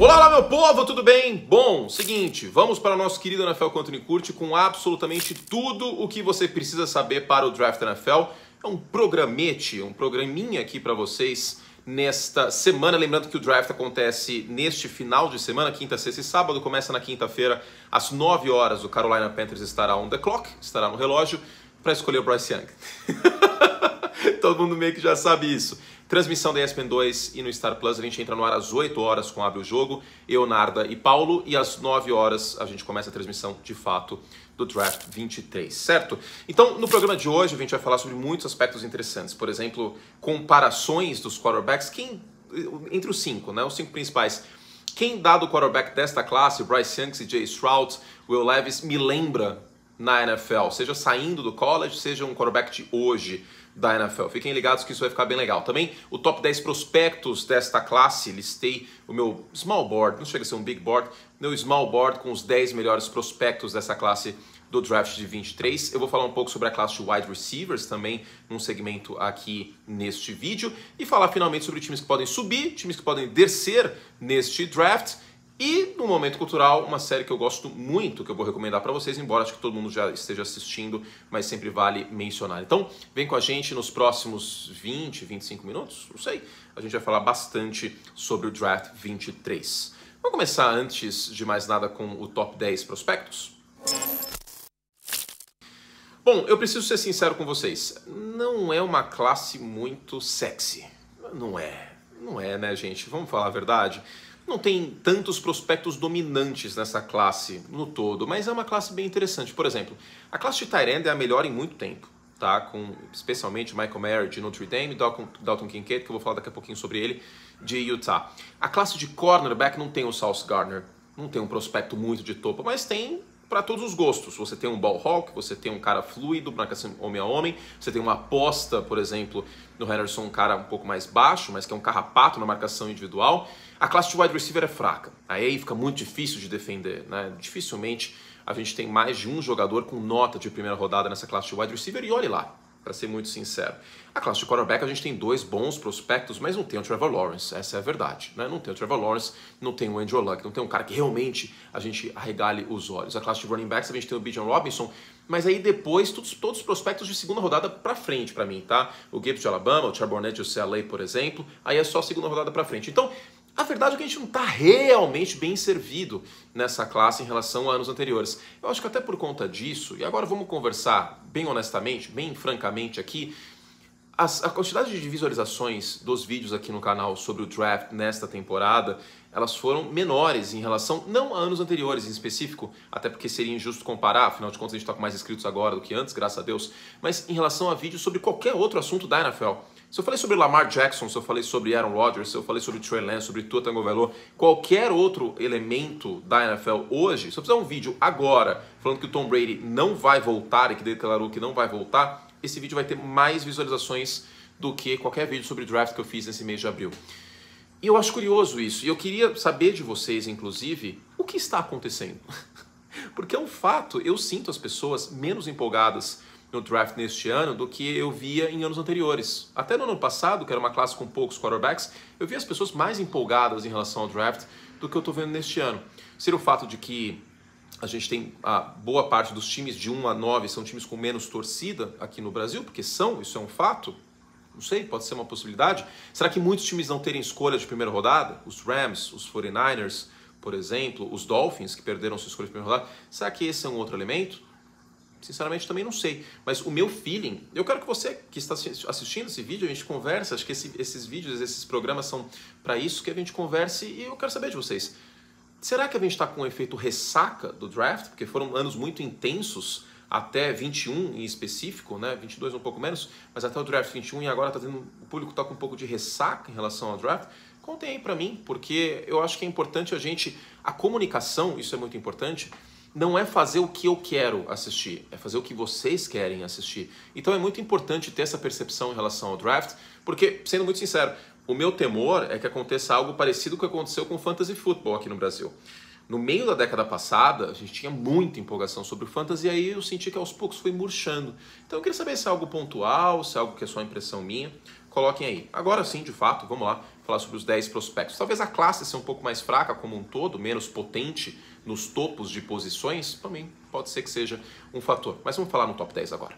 Olá, olá, meu povo, tudo bem? Bom, seguinte, vamos para o nosso querido NFL Anthony Curte com absolutamente tudo o que você precisa saber para o Draft NFL. É um programete, um programinha aqui para vocês nesta semana. Lembrando que o draft acontece neste final de semana, quinta, sexta e sábado. Começa na quinta-feira, às 9 horas. O Carolina Panthers estará on the clock, estará no relógio, para escolher o Bryce Young. Todo mundo meio que já sabe isso. Transmissão da ESPN2 e no Star Plus a gente entra no ar às 8 horas com Abre o Jogo, eu, Narda e Paulo, e às 9 horas a gente começa a transmissão de fato do Draft 23, certo? Então, no programa de hoje a gente vai falar sobre muitos aspectos interessantes, por exemplo, comparações dos quarterbacks, quem entre os cinco, né, os cinco principais. Quem dado o quarterback desta classe, Bryce Young, Jay Stroud, Will Levis, me lembra na NFL, seja saindo do college, seja um quarterback de hoje da NFL. Fiquem ligados que isso vai ficar bem legal. Também o top 10 prospectos desta classe, listei o meu small board, não chega a ser um big board, meu small board com os 10 melhores prospectos dessa classe do draft de 23. Eu vou falar um pouco sobre a classe de wide receivers também, num segmento aqui neste vídeo, e falar finalmente sobre times que podem subir, times que podem descer neste draft e no momento cultural, uma série que eu gosto muito, que eu vou recomendar para vocês, embora acho que todo mundo já esteja assistindo, mas sempre vale mencionar. Então, vem com a gente nos próximos 20, 25 minutos, não sei. A gente vai falar bastante sobre o draft 23. Vamos começar antes de mais nada com o top 10 prospectos? Bom, eu preciso ser sincero com vocês. Não é uma classe muito sexy. Não é. Não é, né, gente? Vamos falar a verdade não tem tantos prospectos dominantes nessa classe no todo, mas é uma classe bem interessante. Por exemplo, a classe de Tyrande é a melhor em muito tempo, tá? Com especialmente Michael Merritt de Notre Dame, Dalton, Dalton Kincaid, que eu vou falar daqui a pouquinho sobre ele, de Utah. A classe de cornerback não tem o South Gardner, não tem um prospecto muito de topo, mas tem para todos os gostos. Você tem um ball hawk, você tem um cara fluido, marcação homem a homem, você tem uma aposta, por exemplo, no Henderson, um cara um pouco mais baixo, mas que é um carrapato na marcação individual. A classe de wide receiver é fraca, aí fica muito difícil de defender, né? Dificilmente a gente tem mais de um jogador com nota de primeira rodada nessa classe de wide receiver e olhe lá, para ser muito sincero. A classe de quarterback a gente tem dois bons prospectos, mas não tem o Trevor Lawrence, essa é a verdade. Né? Não tem o Trevor Lawrence, não tem o Andrew Luck, não tem um cara que realmente a gente arregale os olhos. A classe de running backs a gente tem o Bijan Robinson, mas aí depois todos, todos os prospectos de segunda rodada para frente para mim, tá? O Gibbs de Alabama, o Charbonnet de UCLA, por exemplo, aí é só segunda rodada para frente. Então, a verdade é que a gente não está realmente bem servido nessa classe em relação a anos anteriores. Eu acho que até por conta disso, e agora vamos conversar bem honestamente, bem francamente aqui, a quantidade de visualizações dos vídeos aqui no canal sobre o draft nesta temporada, elas foram menores em relação, não a anos anteriores em específico, até porque seria injusto comparar, afinal de contas a gente está com mais inscritos agora do que antes, graças a Deus, mas em relação a vídeos sobre qualquer outro assunto da NFL. Se eu falei sobre Lamar Jackson, se eu falei sobre Aaron Rodgers, se eu falei sobre Trey Lance, sobre Tua Tagovailoa, qualquer outro elemento da NFL hoje, se eu fizer um vídeo agora falando que o Tom Brady não vai voltar e que declarou que não vai voltar, esse vídeo vai ter mais visualizações do que qualquer vídeo sobre draft que eu fiz nesse mês de abril. E eu acho curioso isso, e eu queria saber de vocês, inclusive, o que está acontecendo. Porque é um fato, eu sinto as pessoas menos empolgadas no draft neste ano do que eu via em anos anteriores. Até no ano passado, que era uma classe com poucos quarterbacks, eu via as pessoas mais empolgadas em relação ao draft do que eu estou vendo neste ano. Ser o fato de que a gente tem a boa parte dos times de 1 a 9 são times com menos torcida aqui no Brasil, porque são, isso é um fato. Não sei, pode ser uma possibilidade. Será que muitos times não terem escolha de primeira rodada? Os Rams, os 49ers, por exemplo, os Dolphins, que perderam sua escolha de primeira rodada. Será que esse é um outro elemento? sinceramente também não sei. Mas o meu feeling, eu quero que você que está assistindo esse vídeo, a gente converse, acho que esse, esses vídeos, esses programas são para isso que a gente converse e eu quero saber de vocês. Será que a gente está com um efeito ressaca do draft? Porque foram anos muito intensos, até 21 em específico, né? 22 um pouco menos, mas até o draft 21 e agora tá tendo, o público está com um pouco de ressaca em relação ao draft. Contem aí para mim, porque eu acho que é importante a gente. A comunicação, isso é muito importante não é fazer o que eu quero assistir, é fazer o que vocês querem assistir. Então é muito importante ter essa percepção em relação ao draft, porque, sendo muito sincero, o meu temor é que aconteça algo parecido com o que aconteceu com o Fantasy futebol aqui no Brasil. No meio da década passada, a gente tinha muita empolgação sobre o Fantasy e aí eu senti que aos poucos foi murchando. Então eu queria saber se é algo pontual, se é algo que é só impressão minha, coloquem aí. Agora sim, de fato, vamos lá falar sobre os 10 prospectos. Talvez a classe seja um pouco mais fraca como um todo, menos potente nos topos de posições, também pode ser que seja um fator. Mas vamos falar no top 10 agora.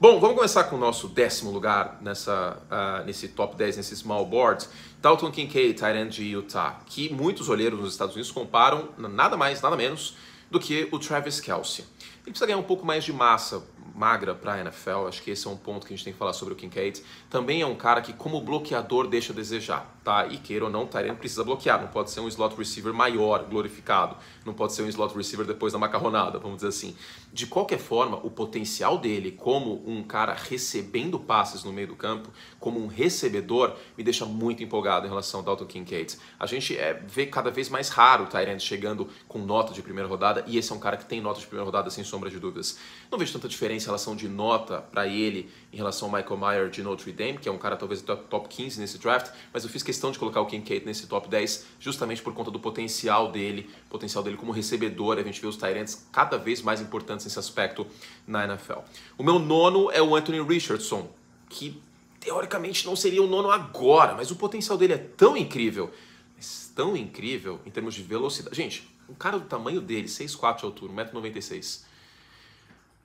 Bom, vamos começar com o nosso décimo lugar nessa, uh, nesse top 10, nesse small board. Dalton Kincaid, tight end de Utah, que muitos olheiros nos Estados Unidos comparam nada mais, nada menos do que o Travis Kelsey. Ele precisa ganhar um pouco mais de massa magra para a NFL. Acho que esse é um ponto que a gente tem que falar sobre o Kincaid. Também é um cara que, como bloqueador, deixa a desejar tá? E queira ou não, Tyrion precisa bloquear. Não pode ser um slot receiver maior, glorificado. Não pode ser um slot receiver depois da macarronada, vamos dizer assim. De qualquer forma, o potencial dele como um cara recebendo passes no meio do campo, como um recebedor, me deixa muito empolgado em relação ao Dalton Kincaid. A gente é, vê cada vez mais raro o Tyrion chegando com nota de primeira rodada, e esse é um cara que tem nota de primeira rodada, sem sombra de dúvidas. Não vejo tanta diferença em relação de nota para ele em relação ao Michael Mayer de Notre Dame, que é um cara talvez top 15 nesse draft, mas eu fiz que questão de colocar o Kincaid nesse top 10 justamente por conta do potencial dele, potencial dele como recebedor. A gente vê os Tyrants cada vez mais importantes nesse aspecto na NFL. O meu nono é o Anthony Richardson, que teoricamente não seria o nono agora, mas o potencial dele é tão incrível, mas tão incrível em termos de velocidade. Gente, um cara do tamanho dele, 6'4 de altura, 1,96m.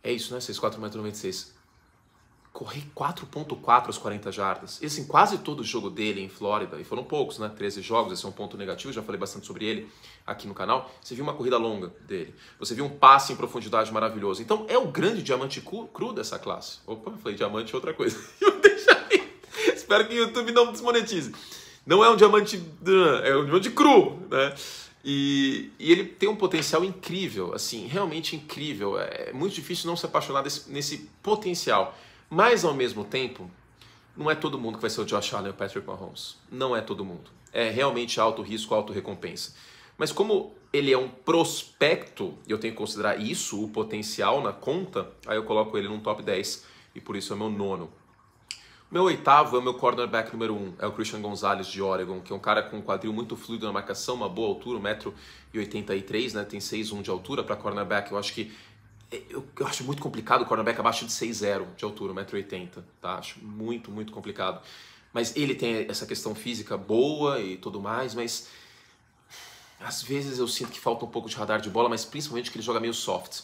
É isso, né? 6'4, 1,96m correr 4.4 às 40 jardas. E assim, quase todo jogo dele em Flórida, e foram poucos, né? 13 jogos, esse é um ponto negativo, já falei bastante sobre ele aqui no canal. Você viu uma corrida longa dele, você viu um passe em profundidade maravilhoso. Então é o grande diamante cru, cru dessa classe. Opa, falei diamante outra coisa. Eu Espero que o YouTube não desmonetize. Não é um diamante, é um diamante cru, né? E, e, ele tem um potencial incrível, assim, realmente incrível. É, é muito difícil não se apaixonar desse, nesse potencial. Mas ao mesmo tempo, não é todo mundo que vai ser o Josh Allen ou o Patrick Mahomes. Não é todo mundo. É realmente alto risco, alto recompensa. Mas como ele é um prospecto, e eu tenho que considerar isso, o potencial na conta, aí eu coloco ele num top 10 e por isso é meu nono. Meu oitavo é o meu cornerback número um, é o Christian Gonzalez de Oregon, que é um cara com um quadril muito fluido na marcação, uma boa altura, 1,83m, né? tem 6'1 de altura para cornerback. Eu acho que eu, eu, acho muito complicado o cornerback abaixo de 6'0 de altura, 1,80m, tá? Acho muito, muito complicado. Mas ele tem essa questão física boa e tudo mais, mas às vezes eu sinto que falta um pouco de radar de bola, mas principalmente que ele joga meio soft.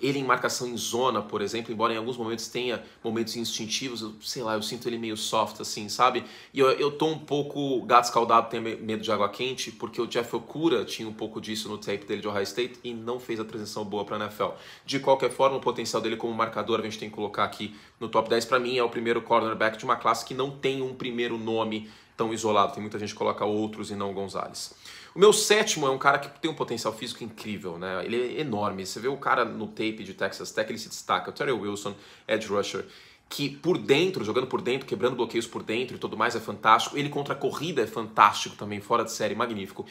Ele em marcação em zona, por exemplo, embora em alguns momentos tenha momentos instintivos, eu, sei lá, eu sinto ele meio soft assim, sabe? E eu, eu tô um pouco gato escaldado, tenho medo de água quente, porque o Jeff Okura tinha um pouco disso no tape dele de Ohio State e não fez a transição boa para NFL. De qualquer forma, o potencial dele como marcador a gente tem que colocar aqui no top 10 para mim é o primeiro cornerback de uma classe que não tem um primeiro nome tão isolado. Tem muita gente que coloca outros e não Gonzales. O meu sétimo é um cara que tem um potencial físico incrível, né? Ele é enorme. Você vê o cara no tape de Texas Tech, ele se destaca. O Terry Wilson, edge rusher, que por dentro, jogando por dentro, quebrando bloqueios por dentro e tudo mais é fantástico. Ele contra a corrida é fantástico também, fora de série, magnífico.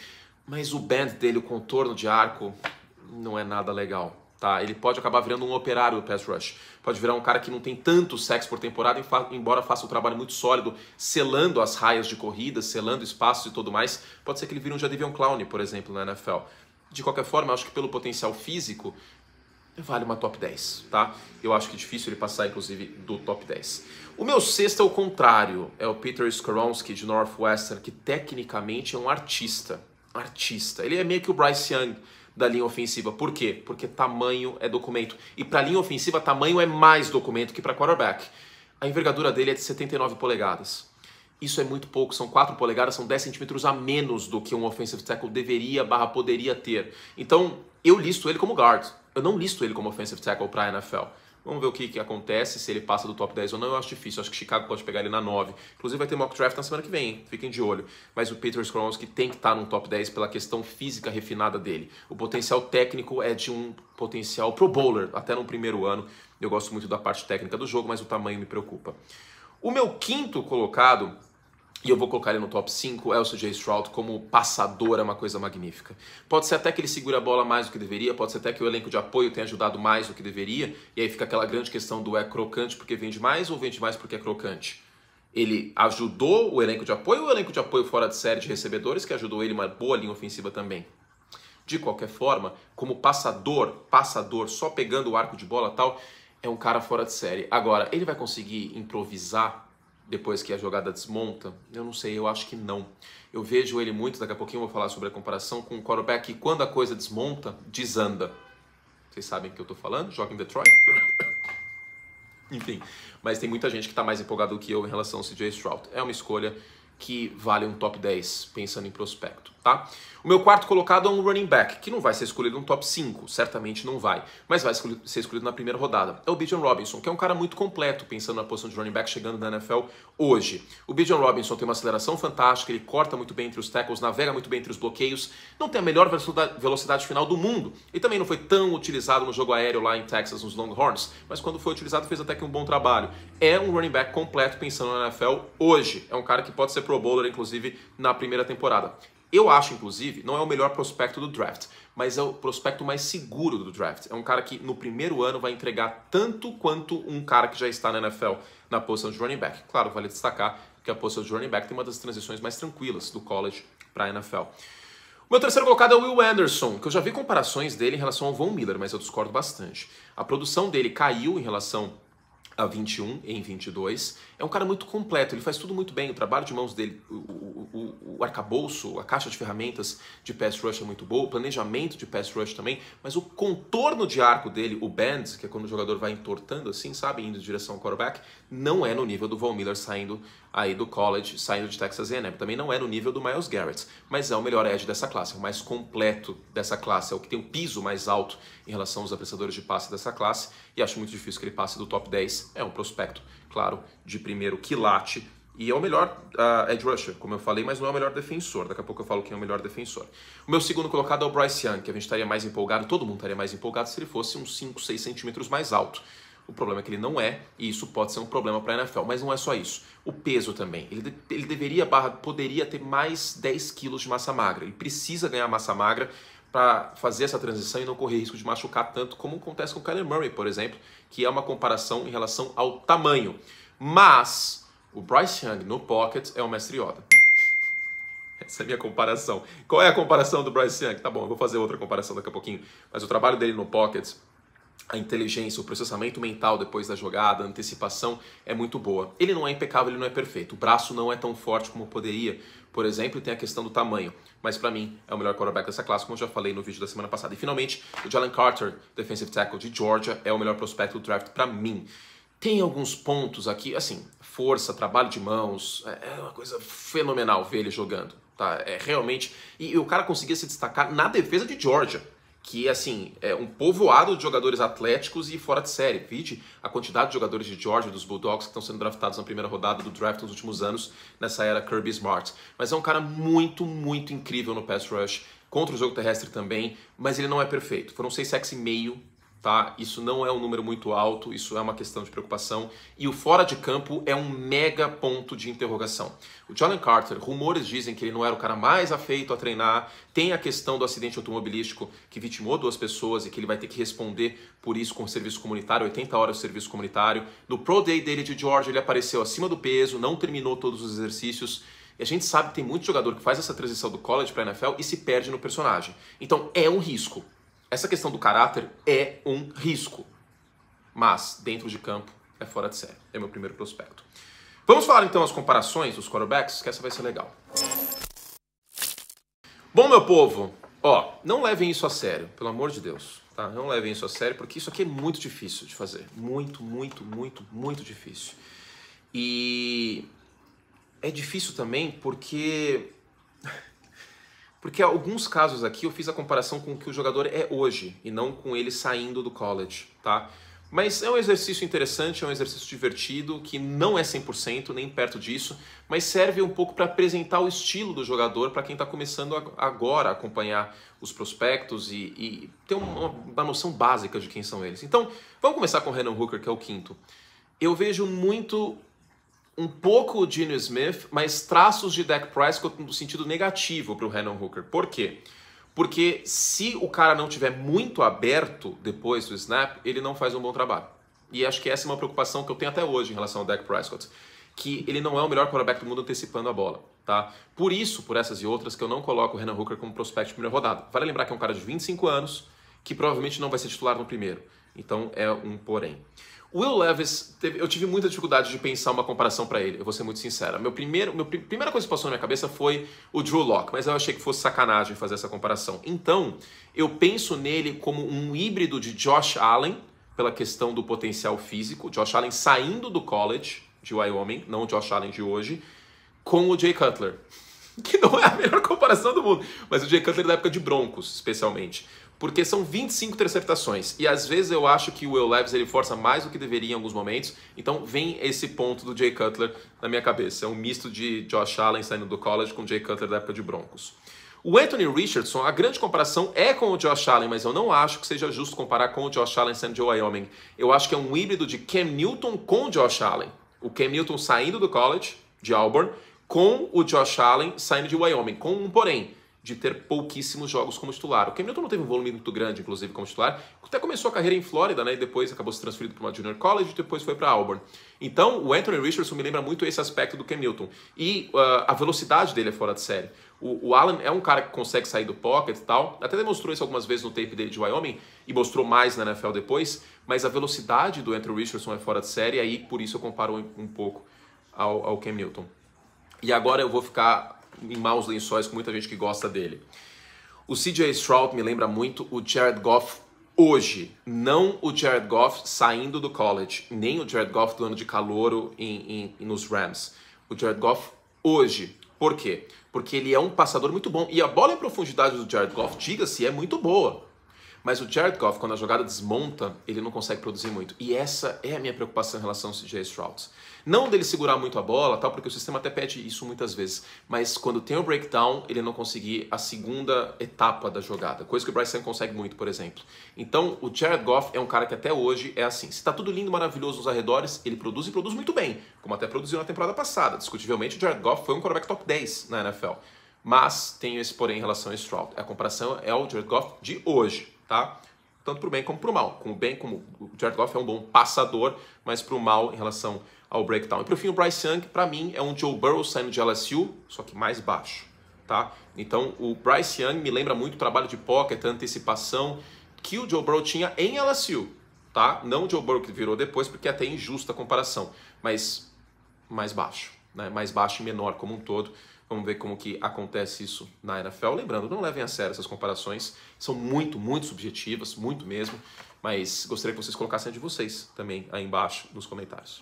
Mas o bend dele, o contorno de arco, não é nada legal. Tá? Ele pode acabar virando um operário do pass rush. Pode virar um cara que não tem tanto sexo por temporada, embora faça um trabalho muito sólido, selando as raias de corrida, selando espaços e tudo mais. Pode ser que ele vire um Jadavion Clown, por exemplo, na NFL. De qualquer forma, acho que pelo potencial físico, vale uma top 10, tá? Eu acho que é difícil ele passar, inclusive, do top 10. O meu sexto é o contrário, é o Peter Skoronski de Northwestern, que tecnicamente é um artista. Artista. Ele é meio que o Bryce Young da linha ofensiva. Por quê? Porque tamanho é documento. E para linha ofensiva, tamanho é mais documento que para quarterback. A envergadura dele é de 79 polegadas. Isso é muito pouco, são 4 polegadas, são 10 centímetros a menos do que um offensive tackle deveria barra poderia ter. Então, eu listo ele como guard. Eu não listo ele como offensive tackle para a NFL. Vamos ver o que, que acontece, se ele passa do top 10 ou não. Eu acho difícil. Eu acho que Chicago pode pegar ele na 9. Inclusive, vai ter mock draft na semana que vem, hein? fiquem de olho. Mas o Peter Skronsky tem que estar tá no top 10 pela questão física refinada dele. O potencial técnico é de um potencial pro bowler, até no primeiro ano. Eu gosto muito da parte técnica do jogo, mas o tamanho me preocupa. O meu quinto colocado e eu vou colocar ele no top 5, Elcio é J. Stroud como passador é uma coisa magnífica. Pode ser até que ele segura a bola mais do que deveria, pode ser até que o elenco de apoio tenha ajudado mais do que deveria, e aí fica aquela grande questão do é crocante porque vende mais ou vende mais porque é crocante. Ele ajudou o elenco de apoio ou o elenco de apoio fora de série de recebedores, que ajudou ele uma boa linha ofensiva também. De qualquer forma, como passador, passador, só pegando o arco de bola tal, é um cara fora de série. Agora, ele vai conseguir improvisar depois que a jogada desmonta? Eu não sei, eu acho que não. Eu vejo ele muito, daqui a pouquinho eu vou falar sobre a comparação com o quarterback que quando a coisa desmonta, desanda. Vocês sabem o que eu tô falando? Joga em Detroit. Enfim, mas tem muita gente que está mais empolgada do que eu em relação ao CJ Stroud. É uma escolha que vale um top 10 pensando em prospecto, tá? O meu quarto colocado é um running back, que não vai ser escolhido no top 5, certamente não vai, mas vai ser escolhido na primeira rodada. É o Bijan Robinson, que é um cara muito completo pensando na posição de running back chegando na NFL hoje. O Bijan Robinson tem uma aceleração fantástica, ele corta muito bem entre os tackles, navega muito bem entre os bloqueios, não tem a melhor velocidade final do mundo e também não foi tão utilizado no jogo aéreo lá em Texas nos Longhorns, mas quando foi utilizado fez até que um bom trabalho. É um running back completo pensando na NFL hoje. É um cara que pode ser ser Pro Bowler, inclusive, na primeira temporada. Eu acho, inclusive, não é o melhor prospecto do draft, mas é o prospecto mais seguro do draft. É um cara que no primeiro ano vai entregar tanto quanto um cara que já está na NFL na posição de running back. Claro, vale destacar que a posição de running back tem uma das transições mais tranquilas do college para a NFL. O meu terceiro colocado é o Will Anderson, que eu já vi comparações dele em relação ao Von Miller, mas eu discordo bastante. A produção dele caiu em relação a 21 em 22. É um cara muito completo, ele faz tudo muito bem, o trabalho de mãos dele, o, o, o, arcabouço, a caixa de ferramentas de pass rush é muito boa, o planejamento de pass rush também, mas o contorno de arco dele, o bend, que é quando o jogador vai entortando assim, sabe, indo em direção ao quarterback, não é no nível do Von Miller saindo aí do college, saindo de Texas A&M. Também não é no nível do Miles Garrett, mas é o melhor edge dessa classe, é o mais completo dessa classe, é o que tem um piso mais alto em relação aos apreciadores de passe dessa classe, e acho muito difícil que ele passe do top 10. É um prospecto, claro, de primeiro quilate, e é o melhor uh, edge rusher, como eu falei, mas não é o melhor defensor. Daqui a pouco eu falo quem é o melhor defensor. O meu segundo colocado é o Bryce Young, que a gente estaria mais empolgado, todo mundo estaria mais empolgado se ele fosse uns 5, 6 centímetros mais alto. O problema é que ele não é, e isso pode ser um problema para a NFL, mas não é só isso. O peso também. Ele, ele deveria, barra, poderia ter mais 10 quilos de massa magra. Ele precisa ganhar massa magra para fazer essa transição e não correr risco de machucar tanto, como acontece com o Kyler Murray, por exemplo, que é uma comparação em relação ao tamanho. Mas o Bryce Young no pocket é o mestre Yoda. Essa é a minha comparação. Qual é a comparação do Bryce Young? Tá bom, eu vou fazer outra comparação daqui a pouquinho. Mas o trabalho dele no pocket a inteligência, o processamento mental depois da jogada, a antecipação é muito boa. Ele não é impecável, ele não é perfeito. O braço não é tão forte como poderia. Por exemplo, tem a questão do tamanho. Mas para mim, é o melhor quarterback dessa classe, como eu já falei no vídeo da semana passada. E finalmente, o Jalen Carter, defensive tackle de Georgia, é o melhor prospecto do draft para mim. Tem alguns pontos aqui, assim, força, trabalho de mãos, é, é uma coisa fenomenal ver ele jogando. Tá? É realmente. E, e o cara conseguia se destacar na defesa de Georgia que assim é um povoado de jogadores atléticos e fora de série. Vide a quantidade de jogadores de Georgia dos Bulldogs que estão sendo draftados na primeira rodada do draft nos últimos anos nessa era Kirby Smart. Mas é um cara muito, muito incrível no pass rush contra o jogo terrestre também, mas ele não é perfeito. Foram seis sacks e meio tá? Isso não é um número muito alto, isso é uma questão de preocupação. E o fora de campo é um mega ponto de interrogação. O Jalen Carter, rumores dizem que ele não era o cara mais afeito a treinar, tem a questão do acidente automobilístico que vitimou duas pessoas e que ele vai ter que responder por isso com o serviço comunitário, 80 horas de serviço comunitário. No Pro Day dele de George ele apareceu acima do peso, não terminou todos os exercícios. E a gente sabe que tem muito jogador que faz essa transição do college para NFL e se perde no personagem. Então é um risco. Essa questão do caráter é um risco, mas dentro de campo é fora de série. É meu primeiro prospecto. Vamos falar então as comparações dos quarterbacks, que essa vai ser legal. Bom, meu povo, ó, não levem isso a sério, pelo amor de Deus, tá? Não levem isso a sério, porque isso aqui é muito difícil de fazer. Muito, muito, muito, muito difícil. E é difícil também porque porque alguns casos aqui eu fiz a comparação com o que o jogador é hoje e não com ele saindo do college, tá? Mas é um exercício interessante, é um exercício divertido, que não é 100%, nem perto disso, mas serve um pouco para apresentar o estilo do jogador para quem está começando agora a acompanhar os prospectos e, e ter uma, uma, noção básica de quem são eles. Então, vamos começar com o Renan Hooker, que é o quinto. Eu vejo muito um pouco o Geno Smith, mas traços de Dak Prescott no sentido negativo para o renan Hooker. Por quê? Porque se o cara não tiver muito aberto depois do snap, ele não faz um bom trabalho. E acho que essa é uma preocupação que eu tenho até hoje em relação ao Dak Prescott, que ele não é o melhor quarterback do mundo antecipando a bola, tá? Por isso, por essas e outras, que eu não coloco o Renan Hooker como prospect de primeira rodada. Vale lembrar que é um cara de 25 anos, que provavelmente não vai ser titular no primeiro. Então é um porém. Will Levis, teve, eu tive muita dificuldade de pensar uma comparação para ele, eu vou ser muito sincera. Meu primeiro, meu, primeira coisa que passou na minha cabeça foi o Drew Locke, mas eu achei que fosse sacanagem fazer essa comparação. Então, eu penso nele como um híbrido de Josh Allen, pela questão do potencial físico, Josh Allen saindo do college de Wyoming, não o Josh Allen de hoje, com o Jay Cutler. Que não é a melhor comparação do mundo, mas o Jay Cutler da época de Broncos, especialmente porque são 25 interceptações e às vezes eu acho que o Will Leves ele força mais do que deveria em alguns momentos. Então vem esse ponto do Jay Cutler na minha cabeça. É um misto de Josh Allen saindo do college com Jay Cutler da época de Broncos. O Anthony Richardson, a grande comparação é com o Josh Allen, mas eu não acho que seja justo comparar com o Josh Allen saindo de Wyoming. Eu acho que é um híbrido de Cam Newton com Josh Allen. O Cam Newton saindo do college de Auburn com o Josh Allen saindo de Wyoming, com um porém de ter pouquíssimos jogos como titular. O Cam Newton não teve um volume muito grande, inclusive, como titular. Até começou a carreira em Flórida, né? E depois acabou se transferindo para uma junior college e depois foi para Auburn. Então, o Anthony Richardson me lembra muito esse aspecto do Cam Newton. E uh, a velocidade dele é fora de série. O, o Allen é um cara que consegue sair do pocket e tal. Até demonstrou isso algumas vezes no tape dele de Wyoming e mostrou mais na NFL depois. Mas a velocidade do Anthony Richardson é fora de série. E aí, por isso, eu comparo um, um pouco ao, ao Cam Newton. E agora eu vou ficar em maus lençóis com muita gente que gosta dele. O CJ Stroud me lembra muito o Jared Goff hoje. Não o Jared Goff saindo do college, nem o Jared Goff do ano de calouro em, em, nos Rams. O Jared Goff hoje. Por quê? Porque ele é um passador muito bom. E a bola em profundidade do Jared Goff, diga-se, é muito boa. Mas o Jared Goff, quando a jogada desmonta, ele não consegue produzir muito. E essa é a minha preocupação em relação ao CJ Stroud. Não dele segurar muito a bola, tal, porque o sistema até pede isso muitas vezes. Mas quando tem o breakdown, ele não conseguir a segunda etapa da jogada. Coisa que o Bryce Young consegue muito, por exemplo. Então, o Jared Goff é um cara que até hoje é assim. Se está tudo lindo, maravilhoso nos arredores, ele produz e produz muito bem. Como até produziu na temporada passada. Discutivelmente, o Jared Goff foi um quarterback top 10 na NFL. Mas tenho esse porém em relação ao Stroud. A comparação é o Jared Goff de hoje tá? Tanto para o bem como para o mal. Com o bem, como o Jared Goff é um bom passador, mas para o mal em relação ao breakdown. E por fim, o Bryce Young, para mim, é um Joe Burrow saindo de LSU, só que mais baixo, tá? Então, o Bryce Young me lembra muito o trabalho de pocket, antecipação que o Joe Burrow tinha em LSU, tá? Não o Joe Burrow que virou depois, porque é até injusta a comparação, mas mais baixo, né? Mais baixo e menor como um todo. Vamos ver como que acontece isso na NFL. Lembrando, não levem a sério essas comparações, são muito, muito subjetivas, muito mesmo, mas gostaria que vocês colocassem a de vocês também aí embaixo nos comentários.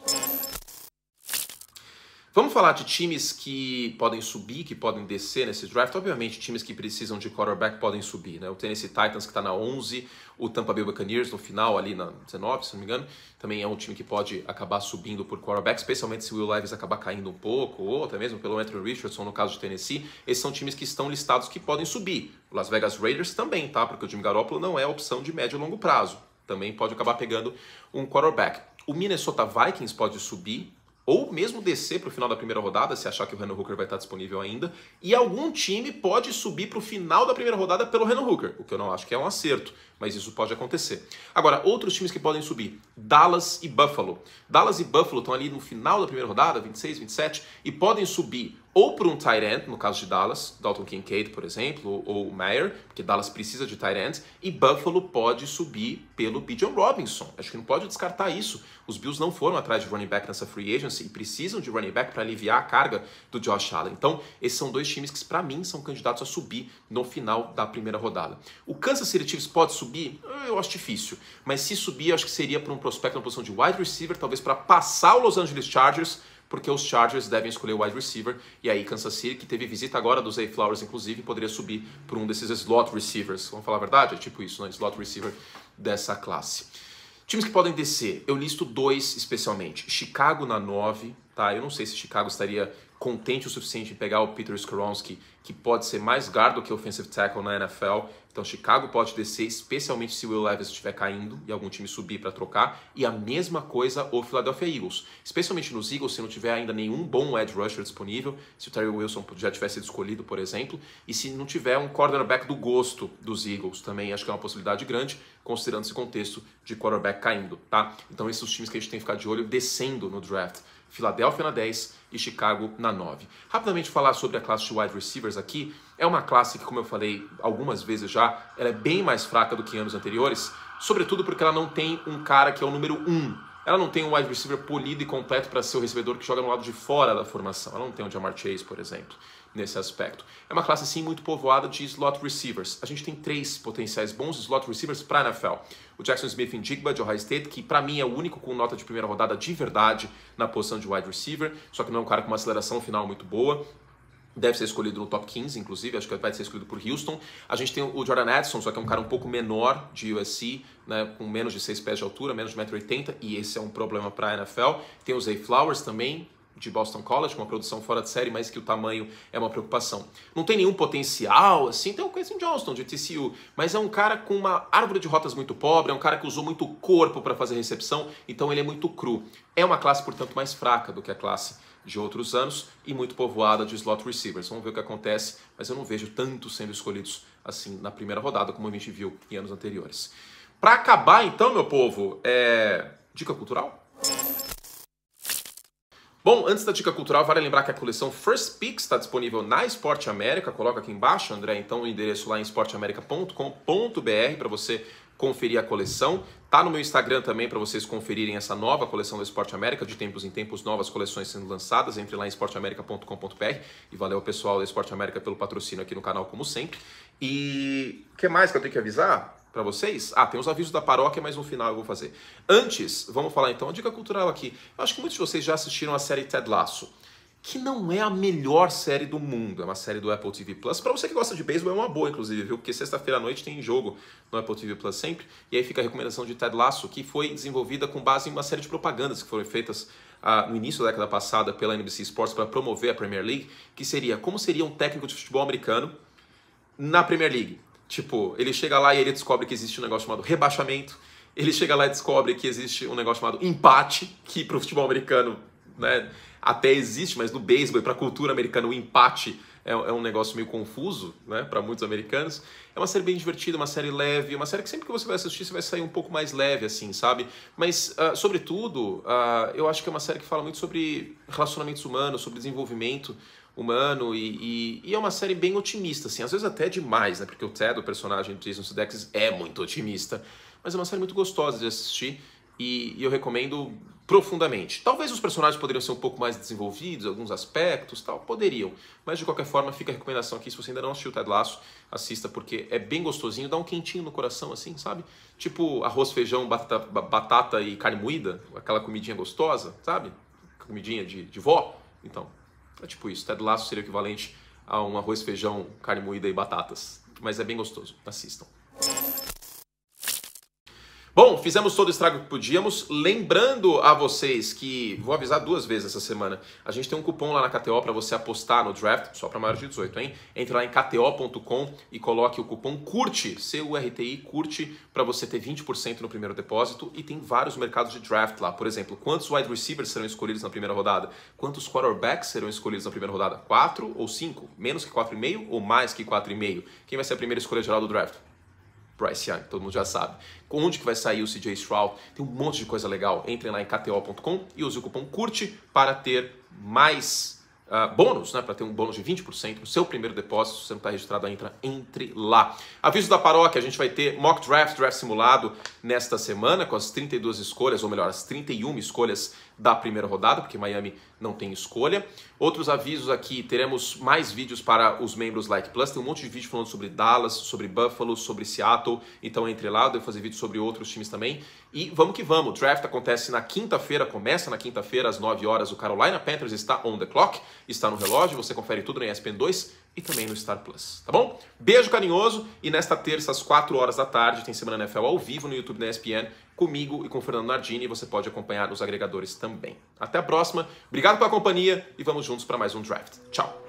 Vamos falar de times que podem subir, que podem descer nesse draft. Obviamente, times que precisam de quarterback podem subir, né? O Tennessee Titans que está na 11, o Tampa Bay Buccaneers no final ali na 19, se não me engano, também é um time que pode acabar subindo por quarterback, especialmente se o Will Levis acabar caindo um pouco, ou até mesmo pelo Andrew Richardson no caso de Tennessee. Esses são times que estão listados que podem subir. O Las Vegas Raiders também, tá? Porque o Jimmy Garoppolo não é opção de médio e longo prazo. Também pode acabar pegando um quarterback. O Minnesota Vikings pode subir, ou mesmo descer para o final da primeira rodada, se achar que o Renan Hooker vai estar disponível ainda, e algum time pode subir para o final da primeira rodada pelo Renan Hooker, o que eu não acho que é um acerto mas isso pode acontecer. Agora, outros times que podem subir: Dallas e Buffalo. Dallas e Buffalo estão ali no final da primeira rodada, 26, 27, e podem subir ou por um tight end, no caso de Dallas, Dalton Kincaid, por exemplo, ou, ou Meyer, porque Dallas precisa de tight ends, e Buffalo pode subir pelo Bijan Robinson. Acho que não pode descartar isso. Os Bills não foram atrás de running back nessa free agency e precisam de running back para aliviar a carga do Josh Allen. Então, esses são dois times que, para mim, são candidatos a subir no final da primeira rodada. O Kansas City Chiefs pode subir subir, eh, eu acho difícil. Mas se subir, acho que seria para um prospecto na posição de wide receiver, talvez para passar o Los Angeles Chargers, porque os Chargers devem escolher o wide receiver. E aí Kansas City, que teve visita agora dos A Flowers, inclusive, poderia subir para um desses slot receivers. Vamos falar a verdade? É tipo isso, né? Slot receiver dessa classe. Times que podem descer, eu listo dois especialmente. Chicago na 9, tá? Eu não sei se Chicago estaria contente o suficiente em pegar o Peter Skoronski, que pode ser mais guard do que offensive tackle na NFL. Então Chicago pode descer, especialmente se o Will Levis estiver caindo e algum time subir para trocar. E a mesma coisa o Philadelphia Eagles. Especialmente nos Eagles, se não tiver ainda nenhum bom edge rusher disponível, se o Terry Wilson já tivesse sido escolhido, por exemplo, e se não tiver um quarterback do gosto dos Eagles, também acho que é uma possibilidade grande, considerando esse contexto de quarterback caindo, tá? Então esses são os times que a gente tem que ficar de olho descendo no draft Filadélfia na 10 e Chicago na 9. Rapidamente falar sobre a classe de wide receivers aqui. É uma classe que, como eu falei algumas vezes já, ela é bem mais fraca do que anos anteriores, sobretudo porque ela não tem um cara que é o número 1 um ela não tem um wide receiver polido e completo para ser o recebedor que joga no lado de fora da formação. Ela não tem o Jamar Chase, por exemplo nesse aspecto. É uma classe sim muito povoada de slot receivers. A gente tem três potenciais bons slot receivers para a NFL. O Jackson Smith Indigba de Ohio State, que para mim é o único com nota de primeira rodada de verdade na posição de wide receiver, só que não é um cara com uma aceleração final muito boa. Deve ser escolhido no top 15, inclusive, acho que vai ser escolhido por Houston. A gente tem o Jordan Edson, só que é um cara um pouco menor de USC, né, com menos de 6 pés de altura, menos de 1,80m, e esse é um problema para a NFL. Tem o Zay Flowers também, de Boston College, uma produção fora de série, mas que o tamanho é uma preocupação. Não tem nenhum potencial, assim, tem o Quentin Johnston de TCU, mas é um cara com uma árvore de rotas muito pobre, é um cara que usou muito corpo para fazer recepção, então ele é muito cru. É uma classe, portanto, mais fraca do que a classe de outros anos e muito povoada de slot receivers. Vamos ver o que acontece, mas eu não vejo tantos sendo escolhidos assim na primeira rodada como a gente viu em anos anteriores. Para acabar, então, meu povo, é... dica cultural? Bom, antes da dica cultural, vale lembrar que a coleção First Picks está disponível na Esporte América. Coloca aqui embaixo, André, então o endereço lá em esporteamerica.com.br para você conferir a coleção. Tá no meu Instagram também para vocês conferirem essa nova coleção do Esporte América, de tempos em tempos novas coleções sendo lançadas, entre lá em esporteamerica.com.br e valeu ao pessoal do Esporte América pelo patrocínio aqui no canal como sempre. E o que mais que eu tenho que avisar? para vocês? Ah, tem os avisos da paróquia, mas no final eu vou fazer. Antes, vamos falar então, a dica cultural aqui. Eu acho que muitos de vocês já assistiram a série Ted Lasso, que não é a melhor série do mundo, é uma série do Apple TV Plus. Para você que gosta de beisebol, é uma boa, inclusive, viu? Porque sexta-feira à noite tem jogo no Apple TV Plus sempre. E aí fica a recomendação de Ted Lasso, que foi desenvolvida com base em uma série de propagandas que foram feitas ah, no início da década passada pela NBC Sports para promover a Premier League, que seria como seria um técnico de futebol americano na Premier League Tipo, ele chega lá e ele descobre que existe um negócio chamado rebaixamento. Ele chega lá e descobre que existe um negócio chamado empate, que pro futebol americano, né, até existe, mas no beisebol e pra cultura americana o empate é, é um negócio meio confuso, né, para muitos americanos. É uma série bem divertida, uma série leve, uma série que sempre que você vai assistir você vai sair um pouco mais leve, assim, sabe? Mas, uh, sobretudo, uh, eu acho que é uma série que fala muito sobre relacionamentos humanos, sobre desenvolvimento, humano e, e, e, é uma série bem otimista, assim, às vezes até demais, né? Porque o Ted, o personagem do Jason Sudeikis, é muito otimista, mas é uma série muito gostosa de assistir e, e eu recomendo profundamente. Talvez os personagens poderiam ser um pouco mais desenvolvidos, alguns aspectos, tal, poderiam, mas de qualquer forma fica a recomendação aqui, se você ainda não assistiu o Ted Lasso, assista porque é bem gostosinho, dá um quentinho no coração assim, sabe? Tipo arroz, feijão, batata, batata e carne moída, aquela comidinha gostosa, sabe? Comidinha de, de vó, então é tipo isso. Ted tá? Lasso seria o equivalente a um arroz, feijão, carne moída e batatas. Mas é bem gostoso. Assistam. Bom, fizemos todo o estrago que podíamos. Lembrando a vocês que vou avisar duas vezes essa semana. A gente tem um cupom lá na KTO para você apostar no draft, só para maiores de 18, hein? Entre lá em kto.com e coloque o cupom CURTE, C-U-R-T-I, CURTE, para você ter 20% no primeiro depósito. E tem vários mercados de draft lá. Por exemplo, quantos wide receivers serão escolhidos na primeira rodada? Quantos quarterbacks serão escolhidos na primeira rodada? Quatro ou cinco? Menos que 4,5 ou mais que 4,5? Quem vai ser a primeira escolha geral do draft? Bryce Young, todo mundo já sabe. Onde que vai sair o CJ Stroud? Tem um monte de coisa legal. Entrem lá em kto.com e use o cupom CURTE para ter mais uh, bônus, né? Para ter um bônus de 20% no seu primeiro depósito. Se você não está registrado entra entre lá. Aviso da paróquia, a gente vai ter mock draft, draft simulado nesta semana com as 32 escolhas, ou melhor, as 31 escolhas da primeira rodada, porque Miami não tem escolha. Outros avisos aqui, teremos mais vídeos para os membros Like Plus. Tem um monte de vídeo falando sobre Dallas, sobre Buffalo, sobre Seattle. Então entre lá, eu vou fazer vídeo sobre outros times também. E vamos que vamos. O draft acontece na quinta-feira, começa na quinta-feira às 9 horas. O Carolina Panthers está on the clock, está no relógio. Você confere tudo na ESPN 2 e também no Star Plus, tá bom? Beijo carinhoso e nesta terça às 4 horas da tarde tem Semana NFL ao vivo no YouTube da ESPN comigo e com o Fernando Nardini, você pode acompanhar os agregadores também. Até a próxima, obrigado pela companhia e vamos juntos para mais um draft. Tchau.